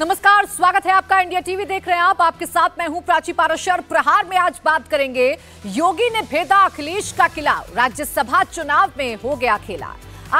नमस्कार स्वागत है आपका इंडिया टीवी देख रहे हैं आप आपके साथ मैं हूं प्राची पारोशर प्रहार में आज बात करेंगे योगी ने भेदा अखिलेश का किला राज्यसभा चुनाव में हो गया खेला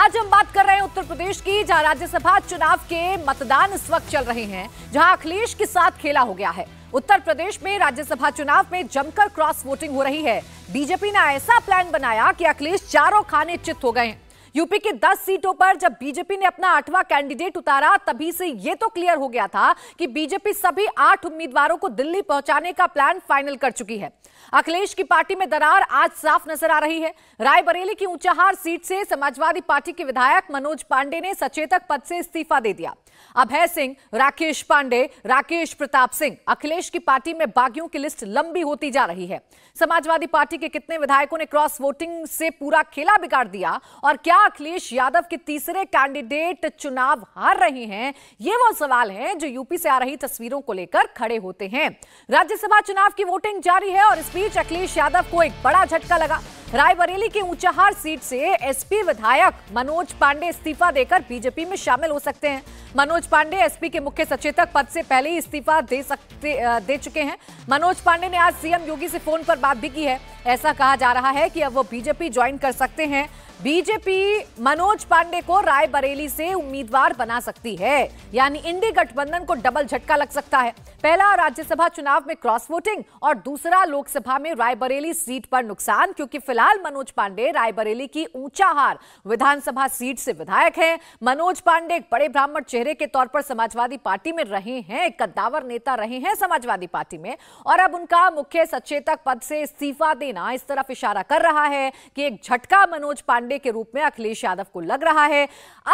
आज हम बात कर रहे हैं उत्तर प्रदेश की जहां राज्यसभा चुनाव के मतदान इस वक्त चल रहे हैं जहां अखिलेश के साथ खेला हो गया है उत्तर प्रदेश में राज्यसभा चुनाव में जमकर क्रॉस वोटिंग हो रही है बीजेपी ने ऐसा प्लान बनाया कि अखिलेश चारों खाने चित हो गए हैं यूपी की 10 सीटों पर जब बीजेपी ने अपना आठवां कैंडिडेट उतारा तभी से यह तो क्लियर हो गया था कि बीजेपी सभी आठ उम्मीदवारों को दिल्ली पहुंचाने का प्लान फाइनल कर चुकी है अखिलेश की पार्टी में दरार आज साफ नजर आ रही है रायबरेली की ऊंचाहार सीट से समाजवादी पार्टी के विधायक मनोज पांडे ने सचेतक पद से इस्तीफा दे दिया अभय सिंह राकेश पांडे राकेश प्रताप सिंह अखिलेश की पार्टी में बागियों की लिस्ट लंबी होती जा रही है समाजवादी पार्टी के कितने विधायकों ने क्रॉस वोटिंग से पूरा खेला बिगाड़ दिया और क्या अखिलेश यादव के तीसरे कैंडिडेट चुनाव हार रहे हैं ये वो सवाल है जो यूपी से आ रही तस्वीरों को लेकर खड़े होते हैं राज्यसभा चुनाव की वोटिंग जारी है और इस बीच अखिलेश यादव को एक बड़ा झटका लगा रायबरेली की ऊंचाहार सीट से एसपी विधायक मनोज पांडे इस्तीफा देकर बीजेपी में शामिल हो सकते हैं मनोज पांडे एसपी के मुख्य सचेतक पद से पहले ही इस्तीफा दे सकते दे चुके हैं मनोज पांडे ने आज सीएम योगी से फोन पर बात भी की है ऐसा कहा जा रहा है कि अब वो बीजेपी ज्वाइन कर सकते हैं बीजेपी मनोज पांडे को रायबरेली से उम्मीदवार बना सकती है यानी इंडी गठबंधन को डबल झटका लग सकता है पहला राज्यसभा चुनाव में क्रॉस वोटिंग और दूसरा लोकसभा में रायबरेली सीट पर नुकसान क्योंकि फिलहाल मनोज पांडे रायबरेली की ऊंचा हार विधानसभा सीट से विधायक हैं मनोज पांडे एक बड़े ब्राह्मण चेहरे के तौर पर समाजवादी पार्टी में रहे हैं एक कद्दावर नेता रहे हैं समाजवादी पार्टी में और अब उनका मुख्य सचेतक पद से इस्तीफा देना इस तरफ इशारा कर रहा है कि एक झटका मनोज पांडे पांडे के रूप में अखिलेश यादव को लग रहा है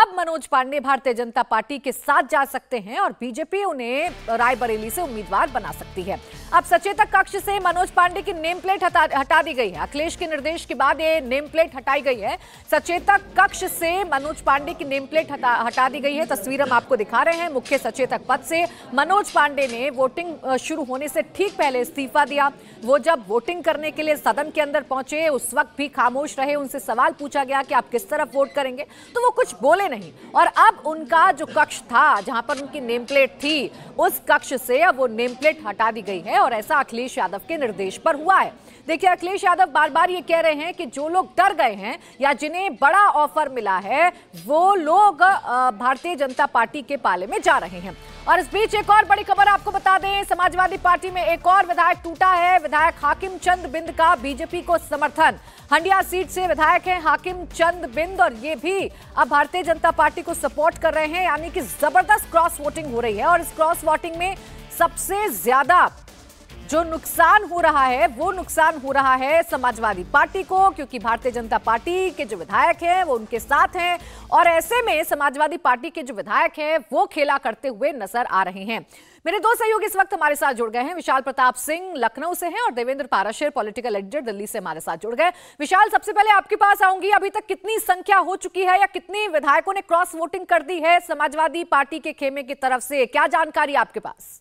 अब मनोज पांडे भारतीय जनता पार्टी के साथ जा सकते हैं और बीजेपी उन्हें रायबरेली से उम्मीदवार बना सकती है अब सचेतक कक्ष से मनोज पांडे की नेम प्लेट हटा, हटा दी गई है अखिलेश के निर्देश के बाद ये नेम प्लेट हटाई गई है सचेतक कक्ष से मनोज पांडे की नेम प्लेट हटा, हटा दी गई है तस्वीर हम आपको दिखा रहे हैं मुख्य सचेतक पद से मनोज पांडे ने वोटिंग शुरू होने से ठीक पहले इस्तीफा दिया वो जब वोटिंग करने के लिए सदन के अंदर पहुंचे उस वक्त भी खामोश रहे उनसे सवाल पूछा पूछा गया कि आप किस तरफ वोट करेंगे तो वो कुछ बोले नहीं और अब उनका जो कक्ष था जहां पर उनकी नेम प्लेट थी उस कक्ष से अब वो नेम प्लेट हटा दी गई है और ऐसा अखिलेश यादव के निर्देश पर हुआ है देखिए अखिलेश यादव बार बार ये कह रहे हैं कि जो लोग डर गए हैं या जिन्हें बड़ा ऑफर मिला है वो लोग भारतीय जनता पार्टी के पाले में जा रहे हैं और इस बीच एक और बड़ी खबर आपको बता दें समाजवादी पार्टी में एक और विधायक टूटा है विधायक हाकिम चंद बिंद का बीजेपी को समर्थन हंडिया सीट से विधायक हैं हाकिम चंद बिंद और ये भी अब भारतीय जनता पार्टी को सपोर्ट कर रहे हैं यानी कि जबरदस्त क्रॉस वोटिंग हो रही है और इस क्रॉस वोटिंग में सबसे ज्यादा जो नुकसान हो रहा है वो नुकसान हो रहा है समाजवादी पार्टी को क्योंकि भारतीय जनता पार्टी के जो विधायक हैं वो उनके साथ हैं और ऐसे में समाजवादी पार्टी के जो विधायक हैं वो खेला करते हुए नजर आ रहे हैं मेरे दो सहयोगी इस वक्त हमारे साथ जुड़ गए हैं विशाल प्रताप सिंह लखनऊ से हैं और देवेंद्र पाराशेर पॉलिटिकल एडिटर दिल्ली से हमारे साथ जुड़ गए विशाल सबसे पहले आपके पास आऊंगी अभी तक कितनी संख्या हो चुकी है या कितनी विधायकों ने क्रॉस वोटिंग कर दी है समाजवादी पार्टी के खेमे की तरफ से क्या जानकारी आपके पास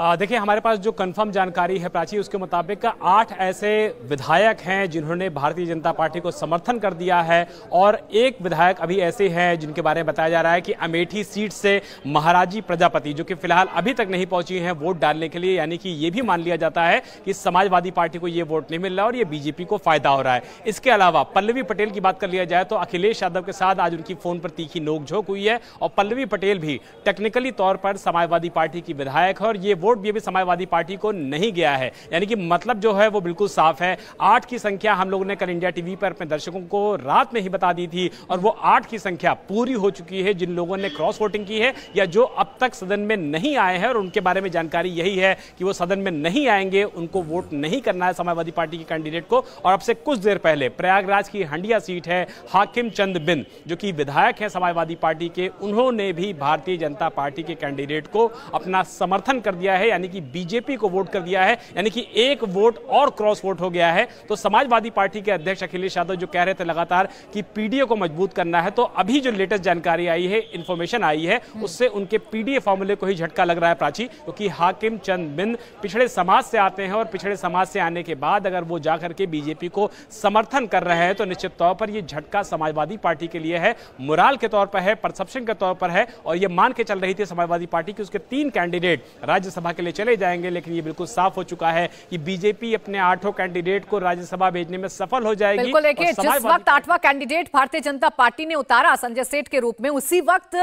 देखिए हमारे पास जो कंफर्म जानकारी है प्राची उसके मुताबिक आठ ऐसे विधायक हैं जिन्होंने भारतीय जनता पार्टी को समर्थन कर दिया है और एक विधायक अभी ऐसे हैं जिनके बारे में बताया जा रहा है कि अमेठी सीट से महाराजी प्रजापति जो कि फिलहाल अभी तक नहीं पहुंची हैं वोट डालने के लिए यानी कि ये भी मान लिया जाता है कि समाजवादी पार्टी को ये वोट नहीं मिल रहा और ये बीजेपी को फायदा हो रहा है इसके अलावा पल्लवी पटेल की बात कर लिया जाए तो अखिलेश यादव के साथ आज उनकी फोन पर तीखी नोकझोंक हुई है और पल्लवी पटेल भी टेक्निकली तौर पर समाजवादी पार्टी की विधायक है और ये वोट भी अभी समाजवादी पार्टी को नहीं गया है यानी कि मतलब जो है वो बिल्कुल साफ है आठ की संख्या हम लोगों ने कल इंडिया टीवी पर अपने दर्शकों को रात में ही बता दी थी और वो आठ की संख्या पूरी हो चुकी है जिन लोगों ने क्रॉस वोटिंग की है या जो अब तक सदन में नहीं आए हैं और उनके बारे में जानकारी यही है कि वो सदन में नहीं आएंगे उनको वोट नहीं करना है समाजवादी पार्टी के कैंडिडेट को और अब से कुछ देर पहले प्रयागराज की हंडिया सीट है हाकिम चंद बिंद जो कि विधायक है समाजवादी पार्टी के उन्होंने भी भारतीय जनता पार्टी के कैंडिडेट को अपना समर्थन कर दिया गया है यानी कि बीजेपी को वोट कर दिया है यानी कि एक वोट और क्रॉस वोट हो गया है तो समाजवादी पार्टी के अध्यक्ष अखिलेश यादव जो कह रहे थे लगातार कि पीडीए को मजबूत करना है तो अभी जो लेटेस्ट जानकारी आई है इन्फॉर्मेशन आई है उससे उनके पीडीए फॉर्मूले को ही झटका लग रहा है प्राची क्योंकि तो हाकिम चंद बिंद पिछड़े समाज से आते हैं और पिछड़े समाज से आने के बाद अगर वो जाकर के बीजेपी को समर्थन कर रहे हैं तो निश्चित तौर पर यह झटका समाजवादी पार्टी के लिए है मुराल के तौर पर है परसेप्शन के तौर पर है और यह मान के चल रही थी समाजवादी पार्टी की उसके तीन कैंडिडेट राज्यसभा राज्यसभा के लिए चले जाएंगे लेकिन ये बिल्कुल साफ हो चुका है कि बीजेपी अपने आठों कैंडिडेट को राज्यसभा भेजने में सफल हो जाएगी बिल्कुल देखिए जिस वक्त आठवां कैंडिडेट भारतीय जनता पार्टी ने उतारा संजय सेठ के रूप में उसी वक्त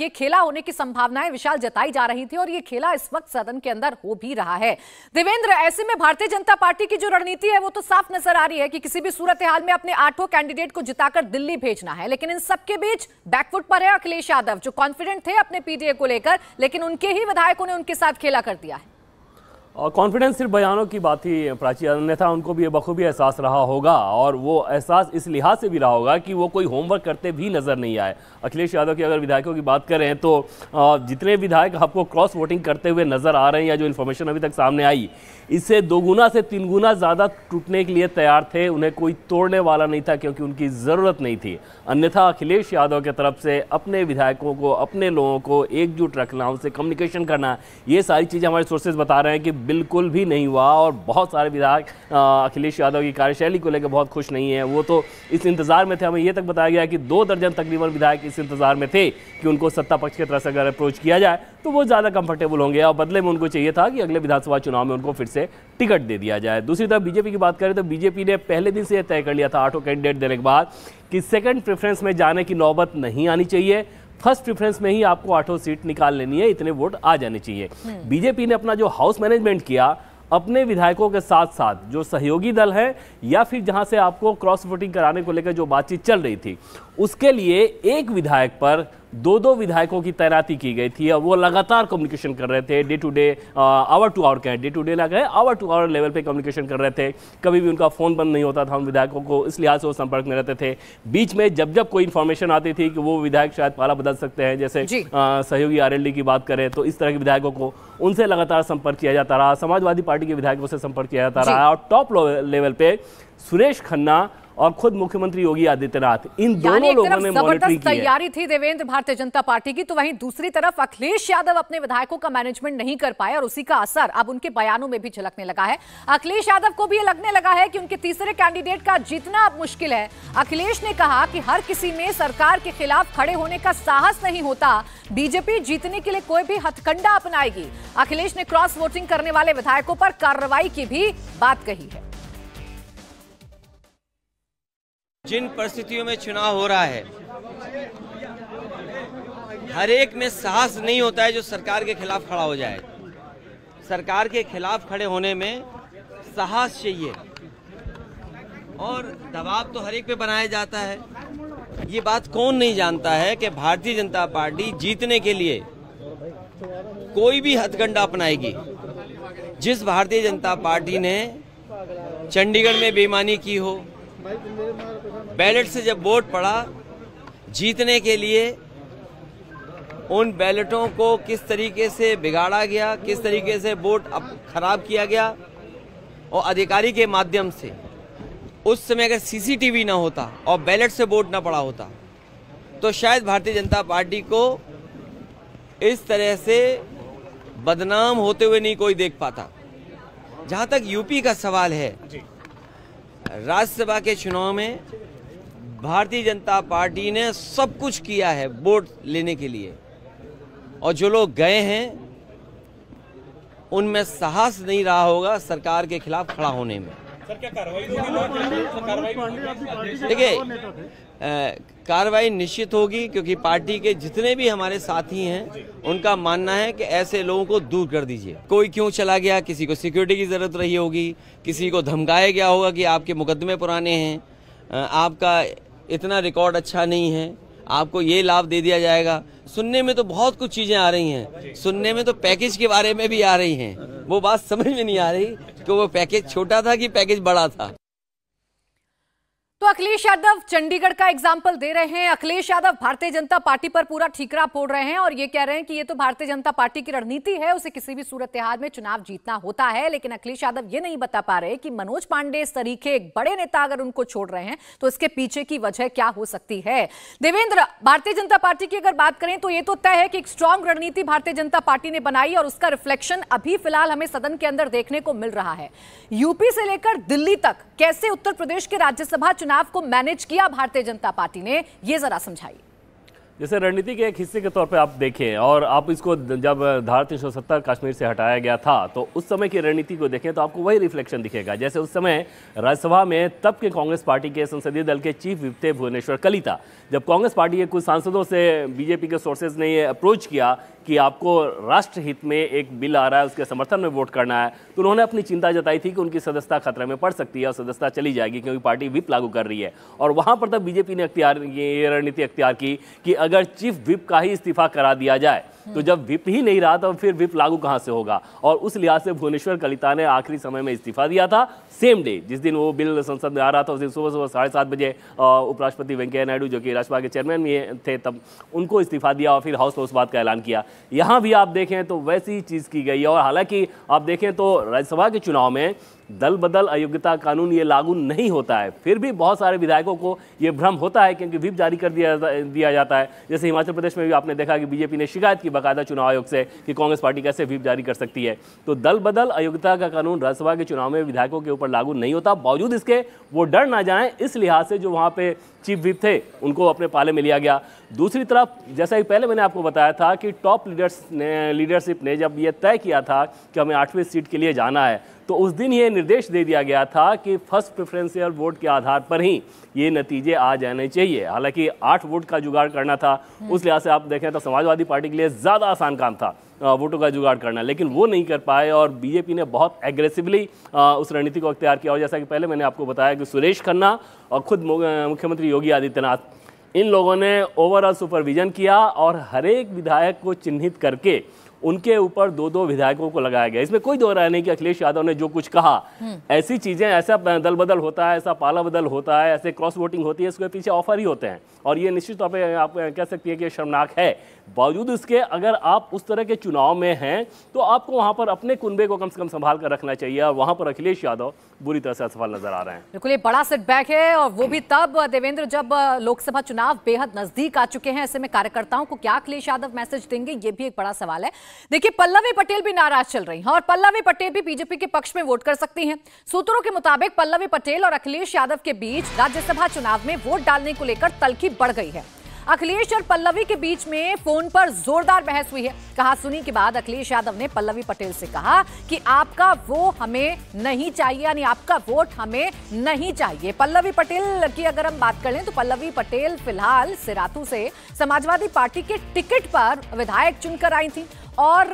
ये खेला होने की संभावनाएं विशाल जताई जा रही थी और ये खेला इस वक्त सदन के अंदर हो भी रहा है देवेंद्र ऐसे में भारतीय जनता पार्टी की जो रणनीति है वो तो साफ नजर आ रही है कि किसी भी सूरत हाल में अपने आठों कैंडिडेट को जिताकर दिल्ली भेजना है लेकिन इन सबके बीच बैकफुट पर है अखिलेश यादव जो कॉन्फिडेंट थे अपने पीडीए को लेकर लेकिन उनके ही विधायकों ने उनके साथ खेला कर दिया है और कॉन्फिडेंस सिर्फ बयानों की बात ही प्राची अन्यथा उनको भी ये बखूबी एहसास रहा होगा और वो एहसास इस लिहाज से भी रहा होगा कि वो कोई होमवर्क करते भी नज़र नहीं आए अखिलेश यादव की अगर विधायकों की बात करें तो जितने विधायक आपको क्रॉस वोटिंग करते हुए नज़र आ रहे हैं या जो इन्फॉर्मेशन अभी तक सामने आई इससे दोगुना से तीन गुना ज़्यादा टूटने के लिए तैयार थे उन्हें कोई तोड़ने वाला नहीं था क्योंकि उनकी ज़रूरत नहीं थी अन्यथा अखिलेश यादव की तरफ से अपने विधायकों को अपने लोगों को एकजुट रखना उनसे कम्युनिकेशन करना ये सारी चीज़ें हमारे सोर्सेज बता रहे हैं कि बिल्कुल भी नहीं हुआ और बहुत सारे विधायक अखिलेश यादव की कार्यशैली को लेकर बहुत खुश नहीं है वो तो इस इंतज़ार में थे हमें ये तक बताया गया कि दो दर्जन तकरीबन विधायक इस इंतज़ार में थे कि उनको सत्ता पक्ष की तरह से अगर अप्रोच किया जाए तो वो ज़्यादा कंफर्टेबल होंगे और बदले में उनको चाहिए था कि अगले विधानसभा चुनाव में उनको फिर से टिकट दे दिया जाए दूसरी तरफ बीजेपी की बात करें तो बीजेपी ने पहले दिन से यह तय कर लिया था आठों कैंडिडेट देने के बाद कि सेकंड प्रेफरेंस में जाने की नौबत नहीं आनी चाहिए फर्स्ट प्रिफरेंस में ही आपको आठों सीट निकाल लेनी है इतने वोट आ जाने चाहिए बीजेपी ने अपना जो हाउस मैनेजमेंट किया अपने विधायकों के साथ साथ जो सहयोगी दल है या फिर जहां से आपको क्रॉस वोटिंग कराने को लेकर जो बातचीत चल रही थी उसके लिए एक विधायक पर दो दो विधायकों की तैनाती की गई थी और वो लगातार कम्युनिकेशन कर रहे थे day to day hour to hour कहें डे टू डे ना कहें आवर टू आवर लेवल पे कम्युनिकेशन कर रहे थे कभी भी उनका फ़ोन बंद नहीं होता था उन विधायकों को इस लिहाज से वो संपर्क में रहते थे बीच में जब जब कोई इन्फॉर्मेशन आती थी कि वो विधायक शायद पाला बदल सकते हैं जैसे सहयोगी आर की बात करें तो इस तरह के विधायकों को उनसे लगातार संपर्क किया जाता रहा समाजवादी पार्टी के विधायकों से संपर्क किया जाता रहा और टॉप लेवल पर सुरेश खन्ना और खुद मुख्यमंत्री योगी आदित्यनाथ इन दोनों लोगों ने की तैयारी थी देवेंद्र भारतीय जनता पार्टी की तो वहीं दूसरी तरफ अखिलेश यादव अपने विधायकों का मैनेजमेंट नहीं कर पाए और उसी का असर अब उनके बयानों में भी झलकने लगा है अखिलेश यादव को भी लगने लगा है कि उनके तीसरे कैंडिडेट का जीतना अब मुश्किल है अखिलेश ने कहा कि हर किसी में सरकार के खिलाफ खड़े होने का साहस नहीं होता बीजेपी जीतने के लिए कोई भी हथकंडा अपनाएगी अखिलेश ने क्रॉस वोटिंग करने वाले विधायकों पर कार्रवाई की भी बात कही है जिन परिस्थितियों में चुनाव हो रहा है हर एक में साहस नहीं होता है जो सरकार के खिलाफ खड़ा हो जाए सरकार के खिलाफ खड़े होने में साहस चाहिए और दबाव तो हर एक पे बनाया जाता है ये बात कौन नहीं जानता है कि भारतीय जनता पार्टी जीतने के लिए कोई भी हथकंडा अपनाएगी जिस भारतीय जनता पार्टी ने चंडीगढ़ में बेईमानी की हो बैलेट से जब वोट पड़ा जीतने के लिए उन बैलेटों को किस तरीके से बिगाड़ा गया किस तरीके से वोट खराब किया गया और अधिकारी के माध्यम से उस समय अगर सीसीटीवी ना होता और बैलेट से वोट ना पड़ा होता तो शायद भारतीय जनता पार्टी को इस तरह से बदनाम होते हुए नहीं कोई देख पाता जहां तक यूपी का सवाल है राज्यसभा के चुनाव में भारतीय जनता पार्टी ने सब कुछ किया है वोट लेने के लिए और जो लोग गए हैं उनमें साहस नहीं रहा होगा सरकार के खिलाफ खड़ा होने में देखिए कार्रवाई निश्चित होगी क्योंकि पार्टी के जितने भी हमारे साथी हैं उनका मानना है कि ऐसे लोगों को दूर कर दीजिए कोई क्यों चला गया किसी को सिक्योरिटी की जरूरत रही होगी किसी को धमकाया गया होगा कि आपके मुकदमे पुराने हैं आपका इतना रिकॉर्ड अच्छा नहीं है आपको ये लाभ दे दिया जाएगा सुनने में तो बहुत कुछ चीज़ें आ रही हैं सुनने में तो पैकेज के बारे में भी आ रही हैं वो बात समझ में नहीं आ रही कि वो पैकेज छोटा था कि पैकेज बड़ा था तो अखिलेश यादव चंडीगढ़ का एग्जाम्पल दे रहे हैं अखिलेश यादव भारतीय जनता पार्टी पर पूरा ठीकरा फोड़ रहे हैं और ये कह रहे हैं कि ये तो भारतीय जनता पार्टी की रणनीति है उसे किसी भी सूरत हाल में चुनाव जीतना होता है लेकिन अखिलेश यादव ये नहीं बता पा रहे कि मनोज पांडे इस तरीके एक बड़े नेता अगर उनको छोड़ रहे हैं तो इसके पीछे की वजह क्या हो सकती है देवेंद्र भारतीय जनता पार्टी की अगर बात करें तो ये तो तय है कि एक स्ट्रांग रणनीति भारतीय जनता पार्टी ने बनाई और उसका रिफ्लेक्शन अभी फिलहाल हमें सदन के अंदर देखने को मिल रहा है यूपी से लेकर दिल्ली तक कैसे उत्तर प्रदेश के राज्यसभा चुनाव चुनाव को मैनेज किया भारतीय जनता पार्टी ने ये जरा समझाइए जैसे रणनीति के एक हिस्से के तौर पे आप देखें और आप इसको जब धारा तीन कश्मीर से हटाया गया था तो उस समय की रणनीति को देखें तो आपको वही रिफ्लेक्शन दिखेगा जैसे उस समय राज्यसभा में तब के कांग्रेस पार्टी के संसदीय दल के चीफ विप थे भुवनेश्वर कलिता जब कांग्रेस पार्टी के कुछ सांसदों से बीजेपी के सोर्सेज ने ये अप्रोच किया कि आपको राष्ट्र हित में एक बिल आ रहा है उसके समर्थन में वोट करना है तो उन्होंने अपनी चिंता जताई थी कि उनकी सदस्यता खतरे में पड़ सकती है और सदस्यता चली जाएगी क्योंकि पार्टी विप लागू कर रही है और वहाँ पर तक बीजेपी ने अख्तियार ये रणनीति अख्तियार की कि अगर चीफ विप का ही इस्तीफा करा दिया जाए तो जब विप ही नहीं रहा तो फिर विप लागू कहाँ से होगा और उस लिहाज से भुवनेश्वर कलिता ने आखिरी समय में इस्तीफा दिया था सेम डे जिस दिन वो बिल संसद में आ रहा था उस दिन सुबह सुबह साढ़े सात बजे उपराष्ट्रपति वेंकैया नायडू जो कि राज्यसभा के चेयरमैन भी थे तब उनको इस्तीफा दिया और फिर हाउस में उस बात का ऐलान किया यहाँ भी आप देखें तो वैसी चीज़ की गई और हालांकि आप देखें तो राज्यसभा के चुनाव में दल बदल अयोग्यता कानून ये लागू नहीं होता है फिर भी बहुत सारे विधायकों को ये भ्रम होता है क्योंकि व्हीप जारी कर दिया दिया जाता है जैसे हिमाचल प्रदेश में भी आपने देखा कि बीजेपी ने शिकायत की बाकायदा चुनाव आयोग से कि कांग्रेस पार्टी कैसे व्हीप जारी कर सकती है तो दल बदल अयोग्यता का कानून राज्यसभा के चुनाव में विधायकों के ऊपर लागू नहीं होता बावजूद इसके वो डर ना जाए इस लिहाज से जो वहाँ पर चीफ विप थे उनको अपने पाले में लिया गया दूसरी तरफ जैसा कि पहले मैंने आपको बताया था कि टॉप लीडर्स ने लीडरशिप ने जब ये तय किया था कि हमें आठवीं सीट के लिए जाना है तो उस दिन ये निर्देश दे दिया गया था कि फर्स्ट प्रेफरेंशियल वोट के आधार पर ही ये नतीजे आ जाने चाहिए हालांकि आठ वोट का जुगाड़ करना था उस लिहाज से आप देखें तो समाजवादी पार्टी के लिए ज़्यादा आसान काम था वोटों का जुगाड़ करना लेकिन वो नहीं कर पाए और बीजेपी ने बहुत एग्रेसिवली उस रणनीति को अख्तियार किया और जैसा कि पहले मैंने आपको बताया कि सुरेश खन्ना और खुद मुख्यमंत्री योगी आदित्यनाथ इन लोगों ने ओवरऑल सुपरविजन किया और हर एक विधायक को चिन्हित करके उनके ऊपर दो दो विधायकों को लगाया गया इसमें कोई दोहरा नहीं कि अखिलेश यादव ने जो कुछ कहा हम्म। ऐसी चीज़ें ऐसा दल बदल होता है ऐसा पाला बदल होता है ऐसे क्रॉस वोटिंग होती है इसके पीछे ऑफर ही होते हैं और ये निश्चित तौर पर आप कह सकती है कि शर्मनाक है बावजूद इसके अगर आप उस तरह के चुनाव में हैं तो आपको वहां पर अपने कुनबे को कम से कम संभाल कर रखना चाहिए और वहां पर अखिलेश यादव बुरी तरह से असफल नजर आ रहे हैं बिल्कुल ये बड़ा सेटबैक है और वो भी तब देवेंद्र जब लोकसभा चुनाव बेहद नजदीक आ चुके हैं ऐसे में कार्यकर्ताओं को क्या अखिलेश यादव मैसेज देंगे ये भी एक बड़ा सवाल है देखिए पल्लवी पटेल भी नाराज चल रही हैं और पल्लवी पटेल भी बीजेपी के पक्ष में वोट कर सकती है सूत्रों के मुताबिक पल्लवी पटेल और अखिलेश यादव के बीच राज्यसभा चुनाव में वोट डालने को लेकर तलखी बढ़ गई है अखिलेश और पल्लवी के बीच में फोन पर जोरदार बहस हुई है कहा सुनी के बाद अखिलेश यादव ने पल्लवी पटेल से कहा कि आपका वो हमें नहीं चाहिए यानी आपका वोट हमें नहीं चाहिए पल्लवी पटेल की अगर हम बात करें तो पल्लवी पटेल फिलहाल सिरातू से समाजवादी पार्टी के टिकट पर विधायक चुनकर आई थी और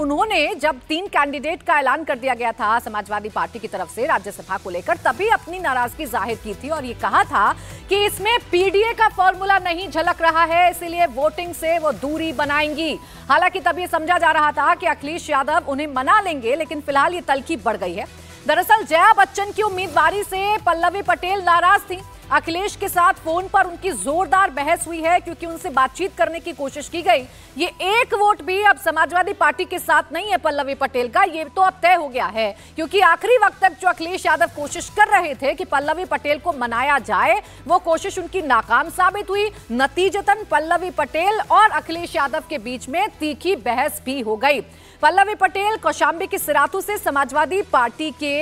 उन्होंने जब तीन कैंडिडेट का ऐलान कर दिया गया था समाजवादी पार्टी की तरफ से राज्यसभा को लेकर तभी अपनी नाराजगी जाहिर की थी और ये कहा था कि इसमें पीडीए का फॉर्मूला नहीं झलक रहा है इसीलिए वोटिंग से वो दूरी बनाएंगी हालांकि तब समझा जा रहा था कि अखिलेश यादव उन्हें मना लेंगे लेकिन फिलहाल ये तलखी बढ़ गई है दरअसल जया बच्चन की उम्मीदवारी से पल्लवी पटेल नाराज थी अखिलेश के साथ फोन पर उनकी जोरदार बहस हुई है क्योंकि उनसे बातचीत करने की कोशिश की गई ये एक वोट भी अब समाजवादी पार्टी के साथ नहीं है पल्लवी पटेल का ये तो अब तय हो गया है क्योंकि आखिरी वक्त तक जो अखिलेश यादव कोशिश कर रहे थे कि पल्लवी पटेल को मनाया जाए वो कोशिश उनकी नाकाम साबित हुई नतीजतन पल्लवी पटेल और अखिलेश यादव के बीच में तीखी बहस भी हो गई पल्लवी पटेल कौशाम्बी के सिराथू से समाजवादी पार्टी के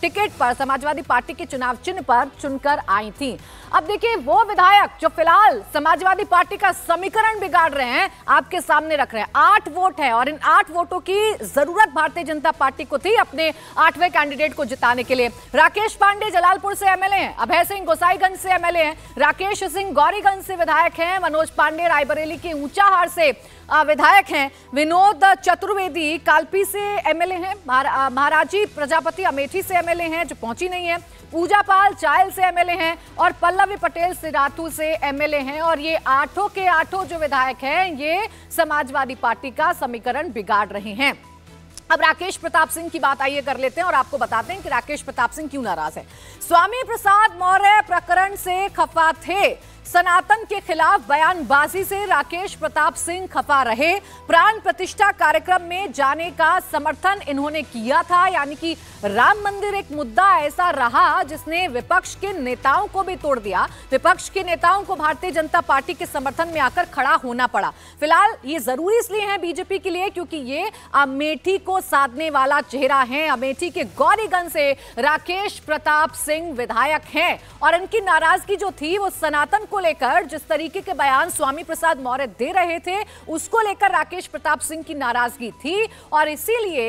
टिकट पर समाजवादी पार्टी के चुनाव चिन्ह पर चुनकर आई थी अब देखिए वो विधायक जो फिलहाल समाजवादी पार्टी का समीकरण बिगाड़ रहे हैं आपके सामने रख रहे हैं आठ वोट है और इन आठ वोटों की जरूरत भारतीय जनता पार्टी को थी अपने आठवें कैंडिडेट को जिताने के लिए राकेश पांडे जलालपुर से एमएलए हैं अभय सिंह गोसाईगंज से एमएलए हैं राकेश सिंह गौरीगंज से विधायक हैं मनोज पांडे रायबरेली के ऊंचाहार से विधायक हैं विनोद चतुर्वेदी कालपी से एमएलए हैं महाराजी प्रजापति अमेठी से एमएलए हैं जो पहुंची नहीं है पूजा पाल चायल से एमएलए हैं और पल्लवी पटेल सिराथू से एमएलए हैं और ये आठों के आठों जो विधायक हैं ये समाजवादी पार्टी का समीकरण बिगाड़ रहे हैं अब राकेश प्रताप सिंह की बात आइए कर लेते हैं और आपको बताते हैं कि राकेश प्रताप सिंह क्यों नाराज है स्वामी प्रसाद मौर्य प्रकरण से खफा थे सनातन के खिलाफ बयानबाजी से राकेश प्रताप सिंह खफा रहे प्राण प्रतिष्ठा कार्यक्रम में जाने का समर्थन इन्होंने किया था यानी कि राम मंदिर एक मुद्दा ऐसा रहा जिसने विपक्ष के नेताओं को भी तोड़ दिया विपक्ष के नेताओं को भारतीय जनता पार्टी के समर्थन में आकर खड़ा होना पड़ा फिलहाल ये जरूरी इसलिए है बीजेपी के लिए क्योंकि ये अमेठी को साधने वाला चेहरा है अमेठी के गौरीगंज से राकेश प्रताप सिंह विधायक हैं और इनकी नाराजगी जो थी वो सनातन को लेकर जिस तरीके के बयान स्वामी प्रसाद मौर्य दे रहे थे उसको लेकर राकेश प्रताप सिंह की नाराजगी थी और इसीलिए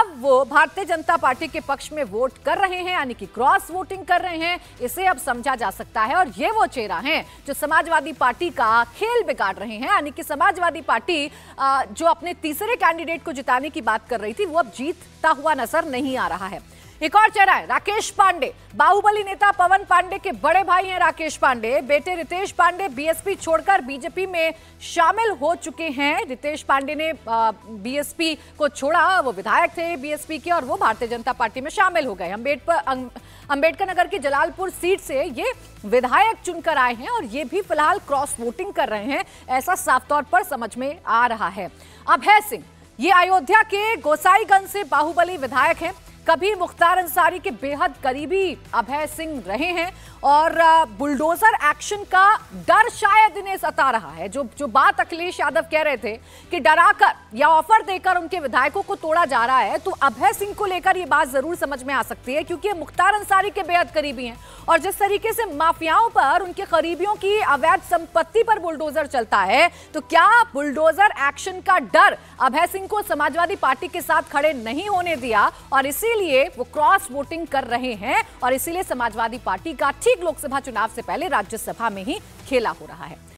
अब वो भारतीय जनता पार्टी के पक्ष में वोट कर रहे हैं यानी कि क्रॉस वोटिंग कर रहे हैं इसे अब समझा जा सकता है और ये वो चेहरा है जो समाजवादी पार्टी का खेल बिगाड़ रहे हैं यानी कि समाजवादी पार्टी जो अपने तीसरे कैंडिडेट को जिताने की बात कर रही थी वो अब जीतता हुआ नजर नहीं आ रहा है एक और चेहरा है राकेश पांडे बाहुबली नेता पवन पांडे के बड़े भाई हैं राकेश पांडे बेटे रितेश पांडे बीएसपी छोड़कर बीजेपी में शामिल हो चुके हैं रितेश पांडे ने बीएसपी को छोड़ा वो विधायक थे बीएसपी के और वो भारतीय जनता पार्टी में शामिल हो गए अम्बेडकर अं, अंबेडकर नगर की जलालपुर सीट से ये विधायक चुनकर आए हैं और ये भी फिलहाल क्रॉस वोटिंग कर रहे हैं ऐसा साफ तौर पर समझ में आ रहा है अभय सिंह ये अयोध्या के गोसाईगंज से बाहुबली विधायक हैं कभी मुख्तार अंसारी के बेहद करीबी अभय सिंह रहे हैं और बुलडोजर एक्शन का डर शायद इन्हें सता रहा है जो जो बात अखिलेश यादव कह रहे थे कि डराकर या ऑफर देकर उनके विधायकों को तोड़ा जा रहा है तो अभय सिंह को लेकर यह बात जरूर समझ में आ सकती है क्योंकि मुख्तार अंसारी के बेहद करीबी हैं और जिस तरीके से माफियाओं पर उनके करीबियों की अवैध संपत्ति पर बुलडोजर चलता है तो क्या बुलडोजर एक्शन का डर अभय सिंह को समाजवादी पार्टी के साथ खड़े नहीं होने दिया और इसीलिए वो क्रॉस वोटिंग कर रहे हैं और इसीलिए समाजवादी पार्टी का ठीक लोकसभा चुनाव से पहले राज्यसभा में ही खेला हो रहा है